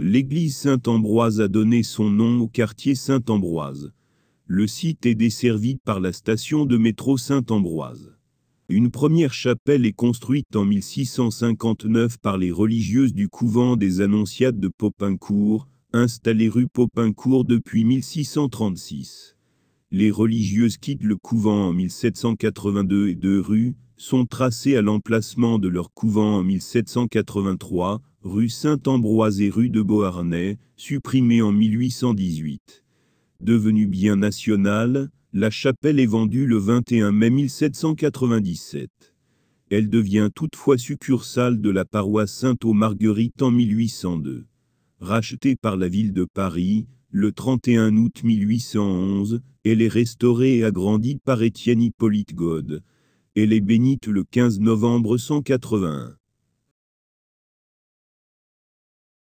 L'église Saint-Ambroise a donné son nom au quartier Saint-Ambroise. Le site est desservi par la station de métro Saint-Ambroise. Une première chapelle est construite en 1659 par les religieuses du couvent des Annonciades de Popincourt, installée rue Popincourt depuis 1636. Les religieuses quittent le couvent en 1782 et deux rues sont tracées à l'emplacement de leur couvent en 1783, rue Saint-Ambroise et rue de Beauharnais, supprimée en 1818. Devenue bien national, la chapelle est vendue le 21 mai 1797. Elle devient toutefois succursale de la paroisse sainte aux marguerite en 1802. Rachetée par la ville de Paris, le 31 août 1811, elle est restaurée et agrandie par Étienne Hippolyte Gode. Elle est bénite le 15 novembre 181.